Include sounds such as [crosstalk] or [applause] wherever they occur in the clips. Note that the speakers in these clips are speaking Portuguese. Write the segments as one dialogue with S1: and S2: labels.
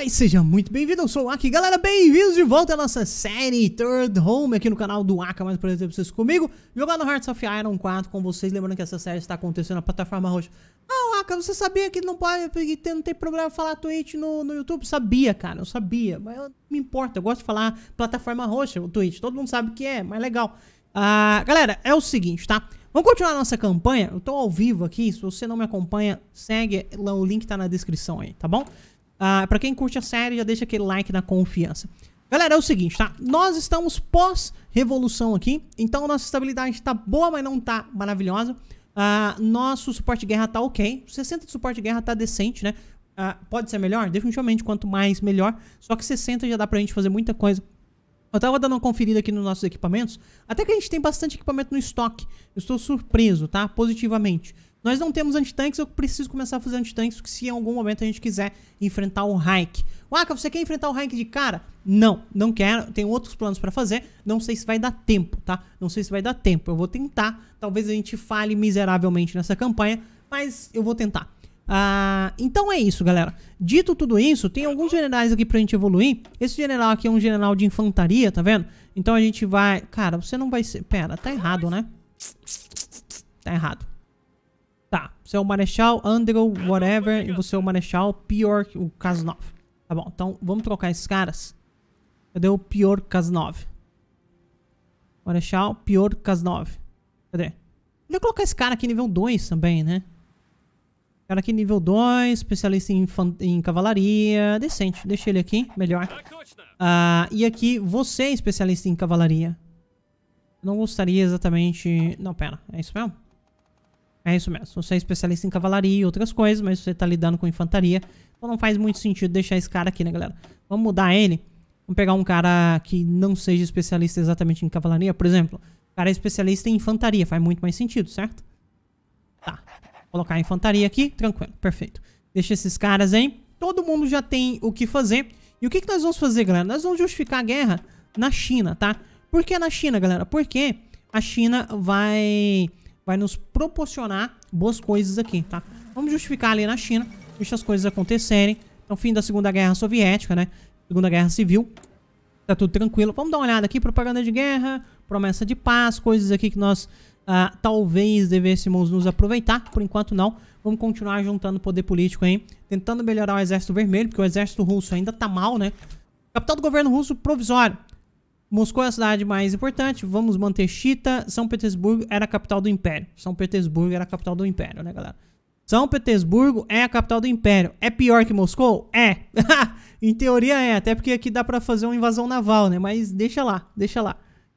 S1: Olá e seja muito bem-vindo, eu sou o Aki. Galera, bem-vindos de volta à nossa série Third Home aqui no canal do Aka. Mais prazer ter vocês comigo, jogando Hearts of Iron 4 com vocês. Lembrando que essa série está acontecendo na plataforma roxa. Ah, Aka, você sabia que não pode, que não tem problema falar Twitch no, no YouTube? Sabia, cara, eu sabia. Mas eu, me importa, eu gosto de falar plataforma roxa, o Twitch. Todo mundo sabe o que é, mas legal. Ah, galera, é o seguinte, tá? Vamos continuar a nossa campanha. Eu tô ao vivo aqui, se você não me acompanha, segue, o link tá na descrição aí, tá bom? Ah, para quem curte a série, já deixa aquele like na confiança. Galera, é o seguinte, tá? Nós estamos pós-revolução aqui, então nossa estabilidade tá boa, mas não tá maravilhosa. Ah, nosso suporte de guerra tá ok, 60 de suporte de guerra tá decente, né? Ah, pode ser melhor? Definitivamente, quanto mais, melhor. Só que 60 já dá pra gente fazer muita coisa. Eu tava dando uma conferida aqui nos nossos equipamentos, até que a gente tem bastante equipamento no estoque. Eu estou surpreso, tá? Positivamente. Nós não temos antitanques, eu preciso começar a fazer antitanques, porque se em algum momento a gente quiser enfrentar o Reich. Waka, você quer enfrentar o Reich de cara? Não, não quero, tenho outros planos para fazer, não sei se vai dar tempo, tá? Não sei se vai dar tempo, eu vou tentar, talvez a gente fale miseravelmente nessa campanha, mas eu vou tentar. Ah, então é isso, galera. Dito tudo isso, tem alguns generais aqui pra gente evoluir. Esse general aqui é um general de infantaria, tá vendo? Então a gente vai... Cara, você não vai ser... Pera, tá errado, né? Tá errado. Você é o Marechal Andrew whatever e você é o Marechal Pior o Cas9, Tá bom, então vamos trocar esses caras. Cadê o Pior 9 Marechal Pior Kaznov. Cadê? Vou colocar esse cara aqui nível 2 também, né? Cara aqui nível 2, especialista em, em cavalaria. Decente, deixa ele aqui, melhor. Ah, e aqui, você é especialista em cavalaria. Não gostaria exatamente... Não, pera, é isso mesmo? É isso mesmo. Você é especialista em cavalaria e outras coisas, mas você tá lidando com infantaria. Então não faz muito sentido deixar esse cara aqui, né, galera? Vamos mudar ele. Vamos pegar um cara que não seja especialista exatamente em cavalaria, por exemplo. O cara é especialista em infantaria. Faz muito mais sentido, certo? Tá. Vou colocar a infantaria aqui. Tranquilo. Perfeito. Deixa esses caras aí. Todo mundo já tem o que fazer. E o que, que nós vamos fazer, galera? Nós vamos justificar a guerra na China, tá? Por que na China, galera? Porque a China vai vai nos proporcionar boas coisas aqui, tá? Vamos justificar ali na China, deixa as coisas acontecerem. Então, fim da Segunda Guerra Soviética, né? Segunda Guerra Civil. Tá tudo tranquilo. Vamos dar uma olhada aqui, propaganda de guerra, promessa de paz, coisas aqui que nós ah, talvez devêssemos nos aproveitar, por enquanto não. Vamos continuar juntando poder político aí, tentando melhorar o exército vermelho, porque o exército russo ainda tá mal, né? Capital do governo russo provisório. Moscou é a cidade mais importante, vamos manter Chita. São Petersburgo era a capital do Império. São Petersburgo era a capital do Império, né, galera? São Petersburgo é a capital do Império. É pior que Moscou? É. [laughs] em teoria é, até porque aqui dá para fazer uma invasão naval, né? Mas deixa lá, deixa lá.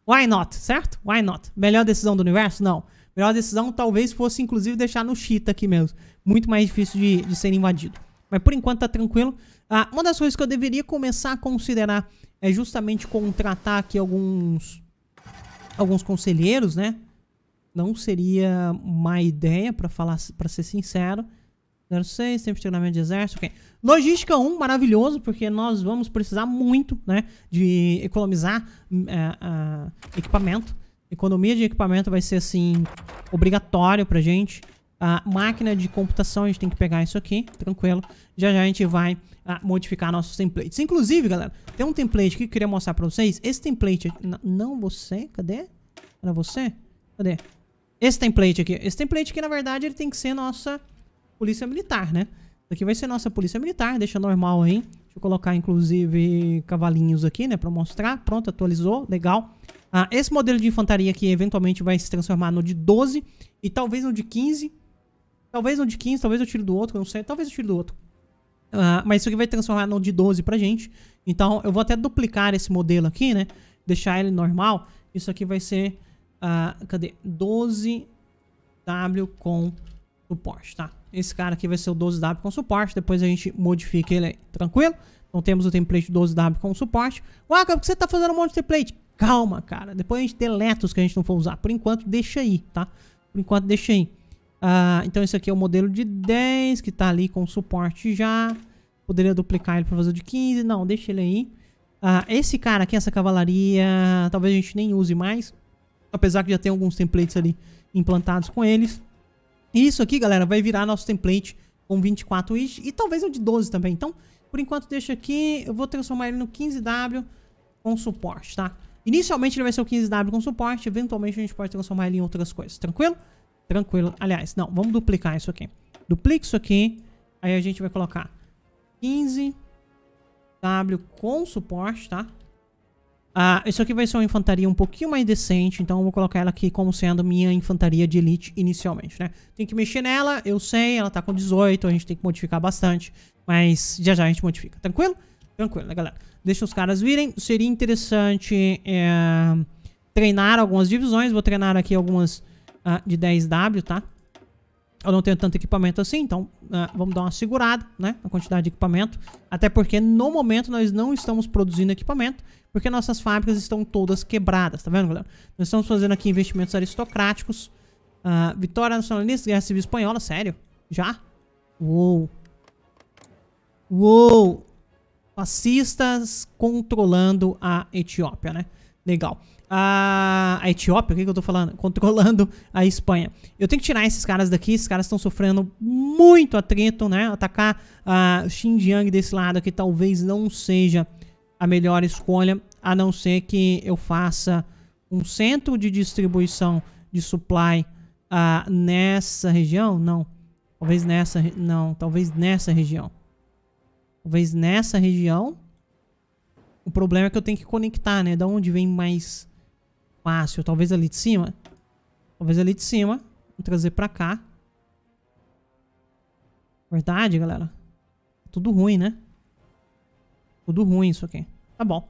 S1: Why not, certo? Why not? Melhor decisão do universo? Não. Melhor decisão talvez fosse, inclusive, deixar no Chita aqui mesmo. Muito mais difícil de, de ser invadido mas por enquanto tá tranquilo. Ah, uma das coisas que eu deveria começar a considerar é justamente contratar aqui alguns alguns conselheiros, né? Não seria uma ideia, para falar, para ser sincero. 06, tempo de treinamento de exército, ok. Logística 1, maravilhoso, porque nós vamos precisar muito, né, de economizar uh, uh, equipamento. Economia de equipamento vai ser, assim, obrigatório pra gente a máquina de computação, a gente tem que pegar isso aqui, tranquilo. Já já a gente vai a, ah, modificar nossos templates. Inclusive, galera, tem um template que eu queria mostrar pra vocês. Esse template aqui, não, você, cadê? Era você? Cadê? Esse template aqui. Esse template aqui, na verdade, ele tem que ser nossa polícia militar, né? Isso aqui vai ser nossa polícia militar, deixa normal aí. Deixa eu colocar, inclusive, cavalinhos aqui, né? Pra mostrar. Pronto, atualizou. Legal. Ah, esse modelo de infantaria aqui, eventualmente, vai se transformar no de 12 e talvez no de 15. Talvez um de 15, talvez eu tire do outro, não sei. Talvez eu tire do outro. Uh, mas isso aqui vai transformar no de 12 pra gente. Então eu vou até duplicar esse modelo aqui, né? Deixar ele normal. Isso aqui vai ser... Uh, cadê? 12W com suporte, tá? Esse cara aqui vai ser o 12W com suporte. Depois a gente modifica ele aí, tranquilo? Então temos o template 12W com suporte. Ué, por que você tá fazendo um monte de template? Calma, cara. Depois a gente deleta os que a gente não for usar. Por enquanto, deixa aí, tá? Por enquanto, deixa aí. Ah, então esse aqui é o modelo de 10, que tá ali com suporte já. Poderia duplicar ele para fazer o de 15. Não, deixa ele aí. Ah, esse cara aqui, essa cavalaria, talvez a gente nem use mais. Apesar que já tem alguns templates ali implantados com eles. E isso aqui, galera, vai virar nosso template com 24 is e talvez um de 12 também. Então, por enquanto deixa aqui, eu vou transformar ele no 15W com suporte, tá? Inicialmente ele vai ser o 15W com suporte, eventualmente a gente pode transformar ele em outras coisas, tranquilo? Tranquilo. Aliás, não, vamos duplicar isso aqui. Duplica isso aqui. Aí a gente vai colocar 15W com suporte, tá? Ah, isso aqui vai ser uma infantaria um pouquinho mais decente, então eu vou colocar ela aqui como sendo minha infantaria de elite inicialmente, né? Tem que mexer nela, eu sei, ela tá com 18, a gente tem que modificar bastante, mas já já a gente modifica, tranquilo? Tranquilo, né, galera? Deixa os caras virem, seria interessante é, treinar algumas divisões, vou treinar aqui algumas uh, de 10W, tá? Eu não tenho tanto equipamento assim, então uh, vamos dar uma segurada, né? Na quantidade de equipamento. Até porque no momento nós não estamos produzindo equipamento, porque nossas fábricas estão todas quebradas, tá vendo, galera? Nós estamos fazendo aqui investimentos aristocráticos. Uh, vitória nacionalista, guerra civil espanhola, sério? Já? Uou! Uou! Fascistas controlando a Etiópia, né? Legal a, a Etiópia, o que, que eu tô falando? [laughs] Controlando a Espanha. Eu tenho que tirar esses caras daqui, esses caras estão sofrendo muito atrito, né? Atacar a Xinjiang desse lado aqui talvez não seja a melhor escolha, a não ser que eu faça um centro de distribuição de supply uh, nessa região? Não. Talvez nessa, não, talvez nessa região. Talvez nessa região. O problema é que eu tenho que conectar, né? Da onde vem mais fácil. Talvez ali de cima. Talvez ali de cima. Vou trazer pra cá. Verdade, galera. Tudo ruim, né? Tudo ruim isso aqui. Tá bom.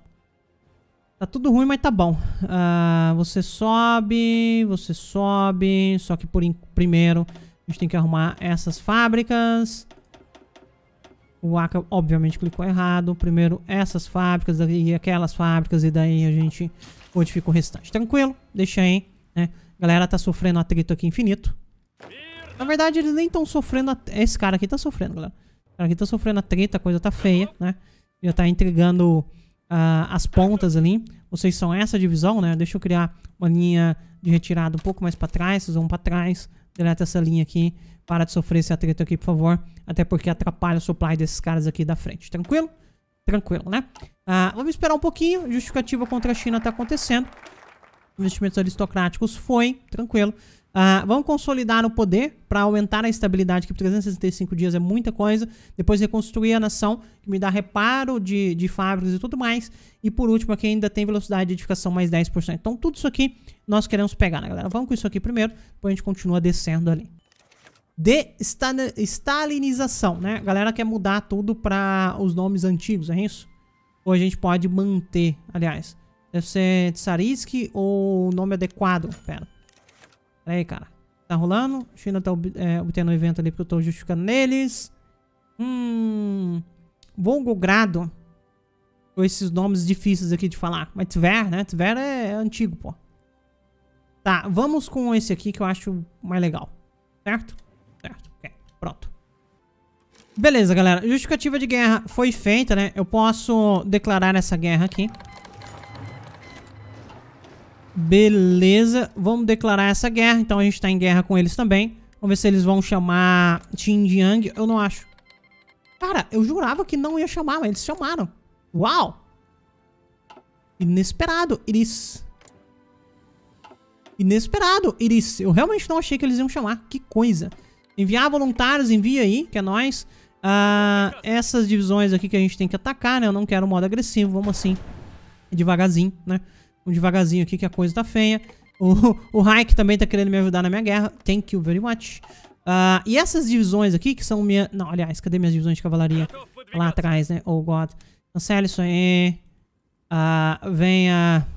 S1: Tá tudo ruim, mas tá bom. Uh, você sobe, você sobe. Só que por primeiro a gente tem que arrumar essas fábricas. O Aka, obviamente, clicou errado. Primeiro essas fábricas, daí aquelas fábricas, e daí a gente onde fica o restante. Tranquilo? Deixa aí, né? galera tá sofrendo atrito aqui infinito. Na verdade, eles nem estão sofrendo... Esse cara aqui tá sofrendo, galera. Esse cara aqui tá sofrendo atrito, a coisa tá feia, né? Já tá entregando uh, as pontas ali. Vocês são essa divisão, né? Deixa eu criar uma linha de retirada um pouco mais pra trás. Vocês vão pra trás. Deleta essa linha aqui. Para de sofrer esse atrito aqui, por favor. Até porque atrapalha o supply desses caras aqui da frente. Tranquilo? Tranquilo, né? Ah, vamos esperar um pouquinho. Justificativa contra a China está acontecendo. Investimentos aristocráticos foi, tranquilo. Ah, vamos consolidar o poder para aumentar a estabilidade, que 365 dias é muita coisa. Depois reconstruir a nação, que me dá reparo de, de fábricas e tudo mais. E por último, aqui ainda tem velocidade de edificação mais 10%. Então tudo isso aqui nós queremos pegar, né, galera? Vamos com isso aqui primeiro, depois a gente continua descendo ali de stalinização, né? A galera quer mudar tudo para os nomes antigos, é isso? Ou a gente pode manter, aliás. Deve ser Tsaritsky ou nome adequado. Pera. Pera aí, cara. Tá rolando. China tá é, obtendo um evento ali porque eu tô justificando neles. Hum... Volgogrado. Com esses nomes difíceis aqui de falar. Mas Tver, né? Tver é, é antigo, pô. Tá, vamos com esse aqui que eu acho mais legal. Certo? Certo. Ok. Pronto. Beleza, galera. Justificativa de guerra foi feita, né? Eu posso declarar essa guerra aqui. Beleza. Vamos declarar essa guerra. Então a gente tá em guerra com eles também. Vamos ver se eles vão chamar Xinjiang. Eu não acho. Cara, eu jurava que não ia chamar, mas eles chamaram. Uau! Inesperado, Iris. Inesperado, Iris. Eu realmente não achei que eles iam chamar. Que coisa. Enviar voluntários, envia aí, que é nós. Ah, essas divisões aqui que a gente tem que atacar, né? Eu não quero um modo agressivo, vamos assim, devagarzinho, né? Um devagarzinho aqui que a coisa tá feia. O, o Hayek também tá querendo me ajudar na minha guerra. Thank you very much. Ah, e essas divisões aqui que são minha... Não, aliás, cadê minhas divisões de cavalaria? Lá atrás, né? Oh, God. Cancela isso aí. Ah, venha...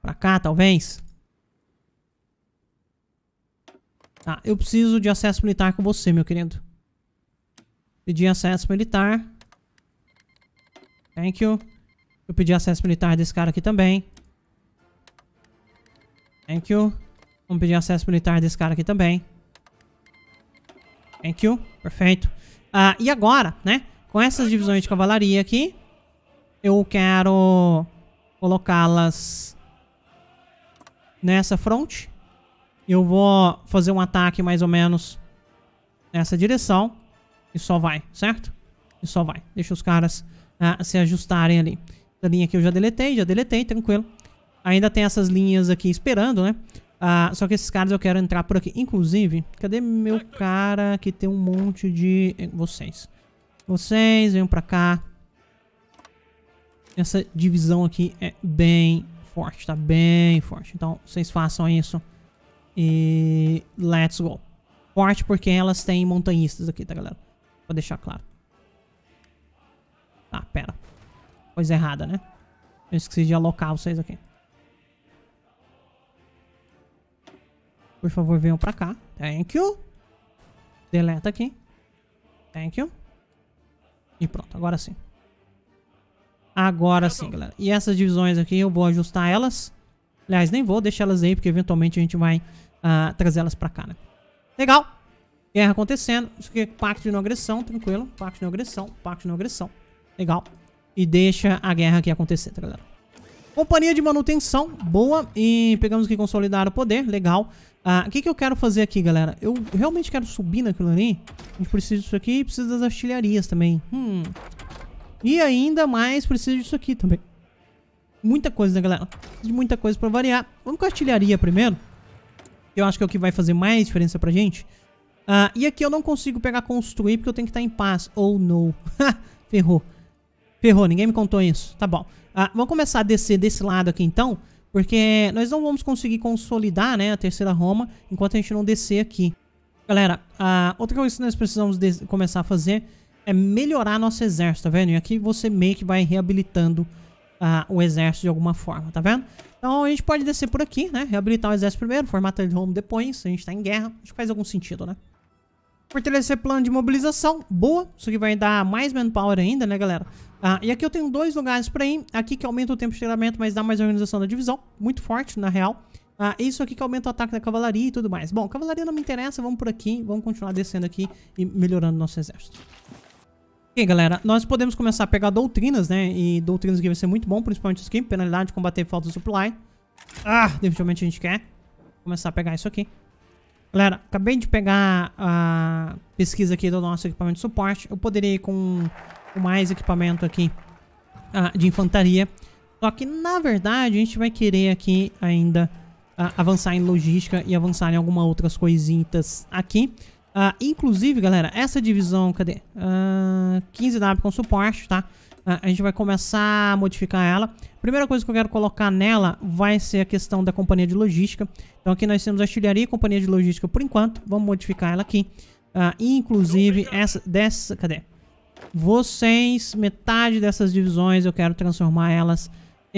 S1: Pra cá, talvez. Tá, ah, eu preciso de acesso militar com você, meu querido. Pedir acesso militar. Thank you. Vou pedir acesso militar desse cara aqui também. Thank you. Vamos pedir acesso militar desse cara aqui também. Thank you. Perfeito. Ah, e agora, né? Com essas divisões de cavalaria aqui, eu quero colocá-las nessa fronte. Eu vou fazer um ataque mais ou menos nessa direção. E só vai, certo? E só vai. Deixa os caras ah, se ajustarem ali. Essa linha aqui eu já deletei, já deletei, tranquilo. Ainda tem essas linhas aqui esperando, né? Ah, só que esses caras eu quero entrar por aqui. Inclusive, cadê meu cara que tem um monte de... Eh, vocês. Vocês, venham pra cá. Essa divisão aqui é bem forte, tá? Bem forte. Então, vocês façam isso. E... Let's go. Forte porque elas têm montanhistas aqui, tá, galera? Vou deixar claro. Ah, pera. Coisa errada, né? Eu esqueci de alocar vocês aqui. Por favor, venham pra cá. Thank you. Deleta aqui. Thank you. E pronto, agora sim. Agora sim, galera. E essas divisões aqui, eu vou ajustar elas. Aliás, nem vou deixar elas aí, porque eventualmente a gente vai uh, trazer elas pra cá, né? Legal. Guerra acontecendo. Isso aqui é pacto de não agressão, tranquilo. Pacto de não agressão, pacto de não agressão. Legal. E deixa a guerra aqui acontecer, tá, galera? Companhia de manutenção, boa. E pegamos aqui consolidar o poder, legal. Ah, o que, que eu quero fazer aqui, galera? Eu realmente quero subir naquilo ali. A gente precisa disso aqui e precisa das artilharias também. Hum. E ainda mais precisa disso aqui também. Muita coisa, né, galera? De muita coisa pra variar. Vamos com a artilharia primeiro. Eu acho que é o que vai fazer mais diferença pra gente. Ah, e aqui eu não consigo pegar construir porque eu tenho que estar em paz. Oh, não. [laughs] Ferrou. Ferrou, ninguém me contou isso. Tá bom. Ah, vamos começar a descer desse lado aqui então. Porque nós não vamos conseguir consolidar né, a terceira Roma enquanto a gente não descer aqui. Galera, ah, outra coisa que nós precisamos começar a fazer é melhorar nosso exército, tá vendo? E aqui você meio que vai reabilitando ah, o exército de alguma forma, tá vendo? Então a gente pode descer por aqui, né? Reabilitar o exército primeiro, formatar de Roma depois, se a gente tá em guerra. Acho que faz algum sentido, né? Fortalecer plano de mobilização, boa. Isso aqui vai dar mais manpower ainda, né, galera? Ah, e aqui eu tenho dois lugares pra ir. Aqui que aumenta o tempo de treinamento, mas dá mais organização da divisão. Muito forte, na real. Ah, isso aqui que aumenta o ataque da cavalaria e tudo mais. Bom, cavalaria não me interessa, vamos por aqui. Vamos continuar descendo aqui e melhorando nosso exército. Ok, galera, nós podemos começar a pegar doutrinas, né? E doutrinas aqui vai ser muito bom, principalmente isso aqui. Penalidade, combater falta de supply. Ah, definitivamente a gente quer começar a pegar isso aqui. Galera, acabei de pegar a pesquisa aqui do nosso equipamento de suporte. Eu poderia ir com, mais equipamento aqui uh, de infantaria. Só que, na verdade, a gente vai querer aqui ainda uh, avançar em logística e avançar em algumas outras coisinhas aqui. Ah, inclusive, galera, essa divisão, cadê? Uh, ah, 15W com suporte, tá? Ah, a gente vai começar a modificar ela. Primeira coisa que eu quero colocar nela vai ser a questão da companhia de logística. Então aqui nós temos artilharia e companhia de logística por enquanto. Vamos modificar ela aqui. Uh, inclusive, essa dessa... Cadê? Vocês, metade dessas divisões, eu quero transformar elas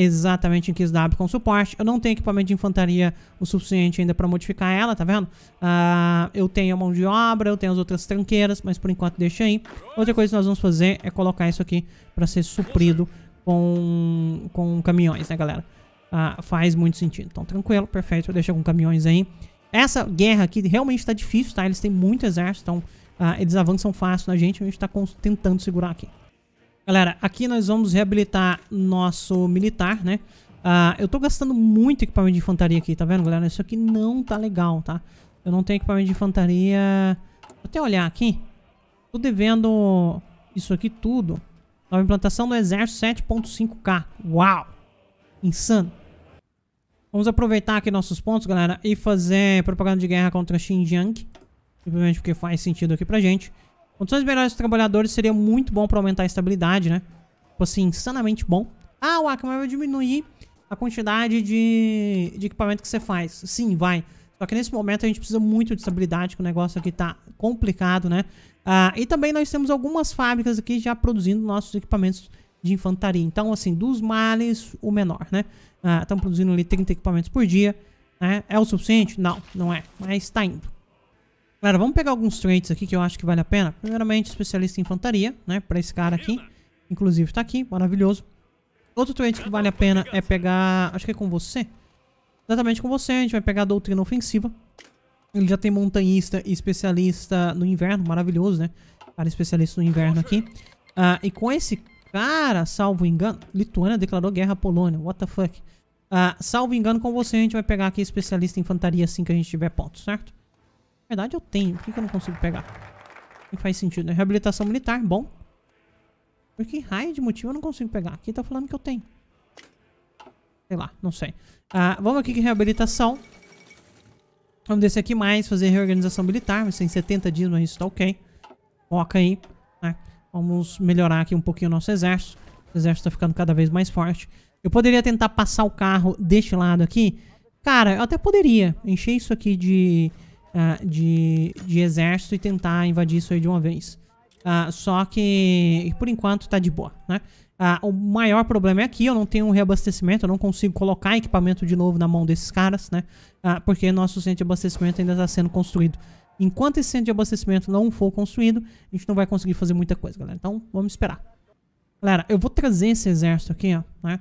S1: exatamente em Kisdab com suporte. Eu não tenho equipamento de infantaria o suficiente ainda para modificar ela, tá vendo? Uh, eu tenho a mão de obra, eu tenho as outras tranqueiras, mas por enquanto deixa aí. Outra coisa que nós vamos fazer é colocar isso aqui para ser suprido com, com caminhões, né, galera? Uh, faz muito sentido. Então, tranquilo, perfeito. Eu deixo com caminhões aí. Essa guerra aqui realmente tá difícil, tá? Eles têm muito exército, então uh, eles avançam fácil na gente. A gente tá tentando segurar aqui. Galera, aqui nós vamos reabilitar nosso militar, né? Ah, eu tô gastando muito equipamento de infantaria aqui, tá vendo, galera? Isso aqui não tá legal, tá? Eu não tenho equipamento de infantaria... Vou até olhar aqui. Tô devendo isso aqui tudo. Nova implantação do exército 7.5k. Uau! Insano. Vamos aproveitar aqui nossos pontos, galera, e fazer propaganda de guerra contra Xinjiang. Simplesmente porque faz sentido aqui pra gente. Condições melhores dos trabalhadores seria muito bom para aumentar a estabilidade, né? Tipo assim, insanamente bom. Ah, o Akamai vai diminuir a quantidade de, de equipamento que você faz. Sim, vai. Só que nesse momento a gente precisa muito de estabilidade, que o negócio aqui tá complicado, né? Ah, e também nós temos algumas fábricas aqui já produzindo nossos equipamentos de infantaria. Então, assim, dos males, o menor, né? Estão ah, produzindo ali 30 equipamentos por dia. Né? É o suficiente? Não, não é. Mas tá indo. Galera, vamos pegar alguns traits aqui que eu acho que vale a pena. Primeiramente, especialista em infantaria, né? Pra esse cara aqui. Inclusive tá aqui, maravilhoso. Outro trait que vale a pena é pegar... Acho que é com você. Exatamente com você, a gente vai pegar a doutrina ofensiva. Ele já tem montanhista e especialista no inverno, maravilhoso, né? Cara especialista no inverno aqui. Uh, e com esse cara, salvo engano... Lituânia declarou guerra à Polônia, what the fuck. Uh, salvo engano, com você a gente vai pegar aqui especialista em infantaria assim que a gente tiver pontos, certo? Na verdade, eu tenho. Por que, eu não consigo pegar? Não faz sentido, né? Reabilitação militar, bom. Por que raio de motivo eu não consigo pegar? Aqui tá falando que eu tenho. Sei lá, não sei. Ah, vamos aqui que reabilitação. Vamos descer aqui mais, fazer reorganização militar. Mas tem 70 dias, mas isso tá ok. Foca aí. Né? Vamos melhorar aqui um pouquinho o nosso exército. O exército tá ficando cada vez mais forte. Eu poderia tentar passar o carro deste lado aqui. Cara, eu até poderia encher isso aqui de uh, de, de exército e tentar invadir isso aí de uma vez. Uh, só que, por enquanto, tá de boa, né? Uh, o maior problema é aqui, eu não tenho um reabastecimento, eu não consigo colocar equipamento de novo na mão desses caras, né? Uh, porque nosso centro de abastecimento ainda está sendo construído. Enquanto esse centro de abastecimento não for construído, a gente não vai conseguir fazer muita coisa, galera. Então, vamos esperar. Galera, eu vou trazer esse exército aqui, ó, né?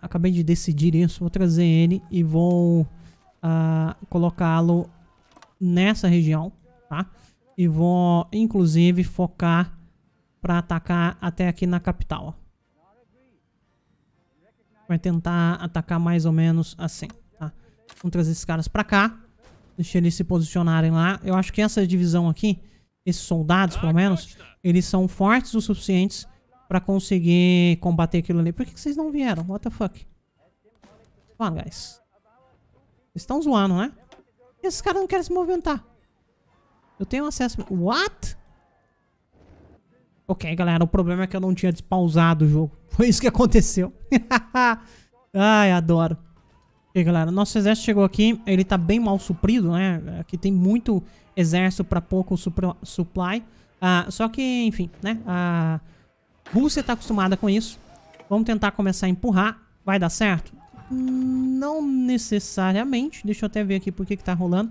S1: acabei de decidir isso, vou trazer ele e vou colocá-lo nessa região, tá? E vou, inclusive, focar para atacar até aqui na capital. Vai tentar atacar mais ou menos assim, tá? Vamos trazer esses caras para cá. Deixa eles se posicionarem lá. Eu acho que essa divisão aqui, esses soldados, pelo menos, eles são fortes o suficientes pra conseguir combater aquilo ali. Por que, que vocês não vieram? What the fuck? Come guys. Vocês estão zoando, né? Esses caras não querem se movimentar. Eu tenho acesso... What? Ok, galera, o problema é que eu não tinha despausado o jogo. [laughs] Foi isso que aconteceu. [laughs] Ai, adoro. Ok, galera, nosso exército chegou aqui. Ele tá bem mal suprido, né? Aqui tem muito exército pra pouco supply. Ah, só que, enfim, né? A Rússia tá acostumada com isso. Vamos tentar começar a empurrar. Vai dar certo? Não necessariamente. Deixa eu até ver aqui por que está rolando.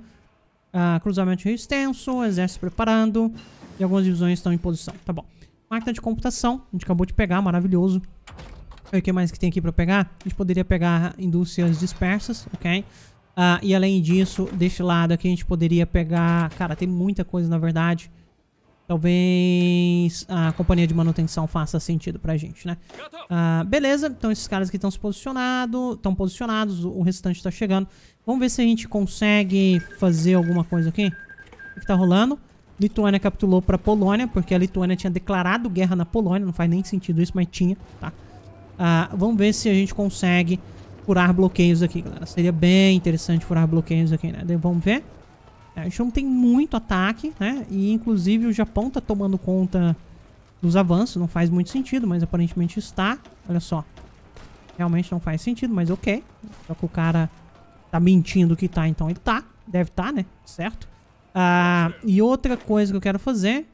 S1: Ah, cruzamento extenso, exército preparando. E algumas divisões estão em posição. Tá bom. Máquina de computação. A gente acabou de pegar, maravilhoso. o que mais que tem aqui para pegar? A gente poderia pegar indústrias dispersas, ok? Ah, e além disso, deste lado aqui a gente poderia pegar... Cara, tem muita coisa na verdade. Talvez a companhia de manutenção faça sentido pra gente, né? Ah, beleza, então esses caras que estão se posicionando, estão posicionados, o restante tá chegando. Vamos ver se a gente consegue fazer alguma coisa aqui. O que tá rolando? Lituânia capitulou pra Polônia, porque a Lituânia tinha declarado guerra na Polônia, não faz nem sentido isso, mas tinha, tá? Ah, vamos ver se a gente consegue furar bloqueios aqui, galera. Seria bem interessante furar bloqueios aqui, né? Vamos ver. É, a gente não tem muito ataque, né? E inclusive o Japão tá tomando conta dos avanços. Não faz muito sentido, mas aparentemente está. Olha só. Realmente não faz sentido, mas ok. Só que o cara tá mentindo que tá, então ele tá. Deve tá, né? Certo? Ah, e outra coisa que eu quero fazer...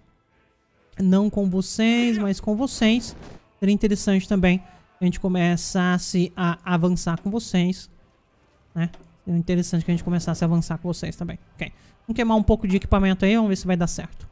S1: Não com vocês, mas com vocês. Seria interessante também a gente começasse a avançar com vocês, né? É interessante que a gente começasse a avançar com vocês também. Ok. Vamos queimar um pouco de equipamento aí, vamos ver se vai dar certo.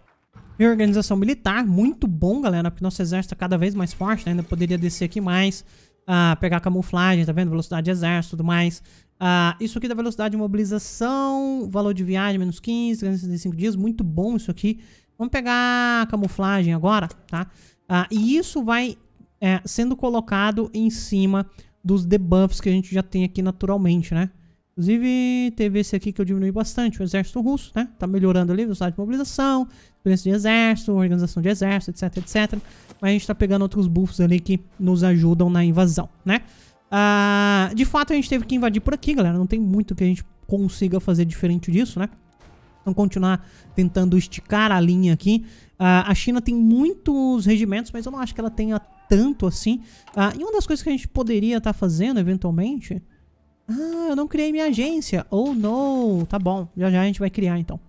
S1: Reorganização militar, muito bom, galera, porque nosso exército é cada vez mais forte, né? Ainda poderia descer aqui mais, uh, pegar camuflagem, tá vendo? Velocidade de exército tudo mais. Uh, isso aqui da velocidade de mobilização, valor de viagem, menos 15, 365 dias, muito bom isso aqui. Vamos pegar camuflagem agora, tá? Uh, e isso vai é, sendo colocado em cima dos debuffs que a gente já tem aqui naturalmente, né? Inclusive, teve esse aqui que eu diminui bastante, o exército russo, né? Tá melhorando ali, velocidade de mobilização, experiência de exército, organização de exército, etc, etc. Mas a gente tá pegando outros buffs ali que nos ajudam na invasão, né? Ah, de fato, a gente teve que invadir por aqui, galera. Não tem muito que a gente consiga fazer diferente disso, né? Então, continuar tentando esticar a linha aqui. Ah, a China tem muitos regimentos, mas eu não acho que ela tenha tanto assim. Ah, e uma das coisas que a gente poderia estar tá fazendo, eventualmente... Ah, eu não criei minha agência. Oh, não. Tá bom. Já já a gente vai criar, então.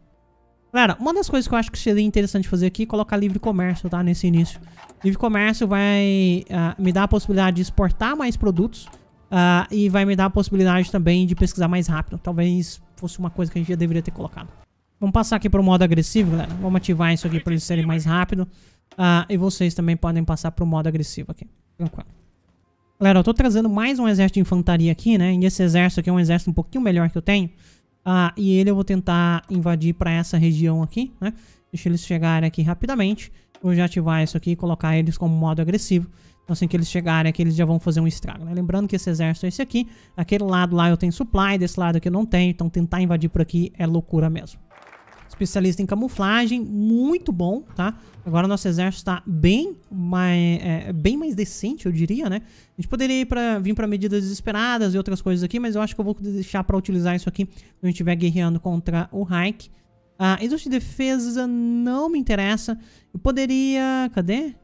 S1: Galera, uma das coisas que eu acho que seria interessante fazer aqui é colocar livre comércio, tá? Nesse início. Livre comércio vai uh, me dar a possibilidade de exportar mais produtos uh, e vai me dar a possibilidade também de pesquisar mais rápido. Talvez fosse uma coisa que a gente já deveria ter colocado. Vamos passar aqui para o modo agressivo, galera. Vamos ativar isso aqui para eles serem mais rápido. Uh, e vocês também podem passar para o modo agressivo aqui. Tranquilo. Galera, eu tô trazendo mais um exército de infantaria aqui, né? E esse exército aqui é um exército um pouquinho melhor que eu tenho. Ah, e ele eu vou tentar invadir pra essa região aqui, né? Deixa eles chegarem aqui rapidamente. Vou já ativar isso aqui e colocar eles como modo agressivo. Então assim que eles chegarem aqui, eles já vão fazer um estrago, né? Lembrando que esse exército é esse aqui. Aquele lado lá eu tenho supply, desse lado aqui eu não tenho. Então tentar invadir por aqui é loucura mesmo especialista em camuflagem, muito bom, tá? Agora nosso exército está bem mais, é, é, bem mais decente, eu diria, né? A gente poderia ir pra, vir para medidas desesperadas e outras coisas aqui, mas eu acho que eu vou deixar para utilizar isso aqui quando a gente estiver guerreando contra o Hike. Ah, indústria de defesa não me interessa. Eu poderia... Cadê?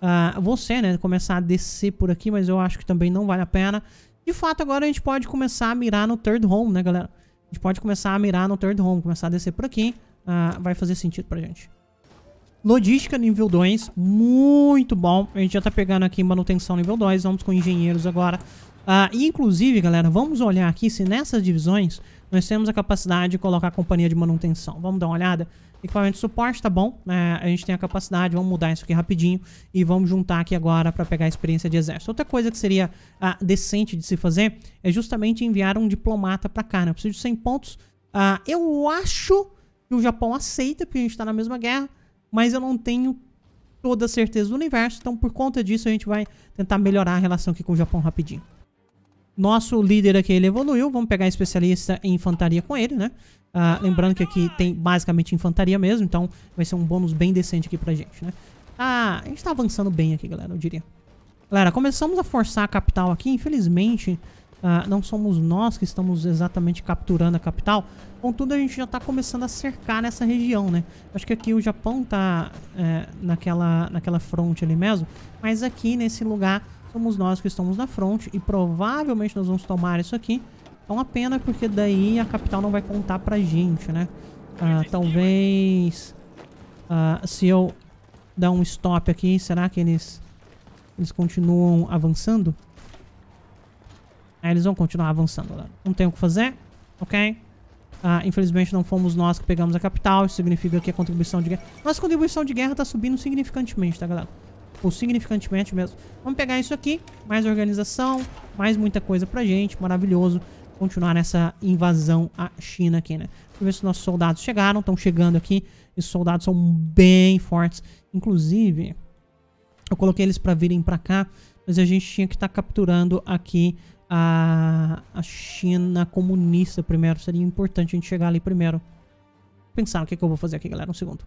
S1: Ah, você, né? Começar a descer por aqui, mas eu acho que também não vale a pena. De fato, agora a gente pode começar a mirar no third home, né, galera? A gente pode começar a mirar no third home, começar a descer por aqui uh, vai fazer sentido pra gente. Logística nível 2, muito bom. A gente já tá pegando aqui manutenção nível 2, vamos com engenheiros agora. Uh, inclusive, galera, vamos olhar aqui se nessas divisões nós temos a capacidade de colocar a companhia de manutenção. Vamos dar uma olhada? Equipamento de suporte, tá bom. É, a gente tem a capacidade, vamos mudar isso aqui rapidinho e vamos juntar aqui agora para pegar a experiência de exército. Outra coisa que seria ah, decente de se fazer é justamente enviar um diplomata para cá, né? Eu preciso de 100 pontos. Ah, eu acho que o Japão aceita, porque a gente está na mesma guerra, mas eu não tenho toda a certeza do universo. Então, por conta disso, a gente vai tentar melhorar a relação aqui com o Japão rapidinho. Nosso líder aqui, ele evoluiu. Vamos pegar especialista em infantaria com ele, né? Ah, lembrando que aqui tem basicamente infantaria mesmo, então vai ser um bônus bem decente aqui pra gente, né? Ah, a gente tá avançando bem aqui, galera, eu diria. Galera, começamos a forçar a capital aqui. Infelizmente, ah, não somos nós que estamos exatamente capturando a capital. Contudo, a gente já está começando a cercar nessa região, né? Acho que aqui o Japão está é, naquela, naquela fronte ali mesmo, mas aqui nesse lugar somos nós que estamos na fronte e provavelmente nós vamos tomar isso aqui. É então, uma pena porque daí a capital não vai contar pra gente, né? Ah, talvez... Ah, se eu dar um stop aqui, será que eles, eles continuam avançando? Aí eles vão continuar avançando, galera. Né? Não tem o que fazer, ok? Ah, infelizmente não fomos nós que pegamos a capital. Isso significa que a contribuição de guerra... Nossa contribuição de guerra tá subindo significantemente, tá, galera? Ou significantemente mesmo. Vamos pegar isso aqui. Mais organização, mais muita coisa pra gente. Maravilhoso continuar nessa invasão à China aqui, né? Deixa eu ver se nossos soldados chegaram. Estão chegando aqui. Esses soldados são bem fortes. Inclusive, eu coloquei eles pra virem pra cá. Mas a gente tinha que estar tá capturando aqui a, a China comunista primeiro. Seria importante a gente chegar ali primeiro. Pensar o que, que eu vou fazer aqui, galera. Um segundo.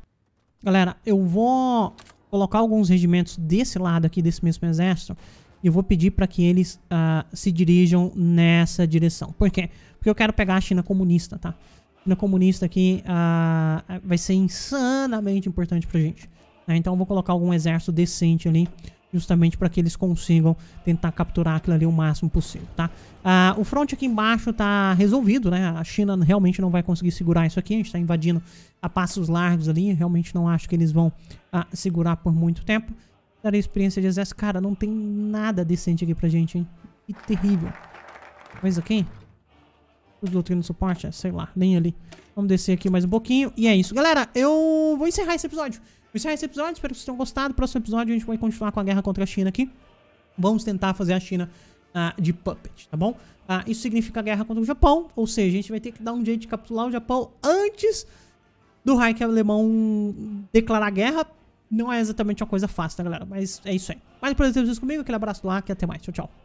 S1: Galera, eu vou colocar alguns regimentos desse lado aqui, desse mesmo exército. E eu vou pedir para que eles uh, se dirijam nessa direção. Por quê? Porque eu quero pegar a China comunista, tá? A China comunista aqui uh, vai ser insanamente importante pra gente. Né? Então eu vou colocar algum exército decente ali justamente para que eles consigam tentar capturar aquilo ali o máximo possível, tá? Ah, o front aqui embaixo tá resolvido, né? A China realmente não vai conseguir segurar isso aqui, a gente está invadindo a passos largos ali, realmente não acho que eles vão ah, segurar por muito tempo. Daria experiência de exército, cara, não tem nada decente aqui pra gente, hein? Que terrível. Mas aqui, os doutrinos suporte, é, sei lá, nem ali. Vamos descer aqui mais um pouquinho. E é isso. Galera, eu vou encerrar esse episódio. Isso é esse episódio, espero que vocês tenham gostado. Próximo episódio a gente vai continuar com a guerra contra a China aqui. Vamos tentar fazer a China uh, de puppet, tá bom? Uh, isso significa guerra contra o Japão, ou seja, a gente vai ter que dar um jeito de capturar o Japão antes do Reich alemão declarar guerra. Não é exatamente uma coisa fácil, tá, galera? Mas é isso aí. Mais um prazer ter vocês comigo, aquele abraço do ar e até mais. Tchau, tchau.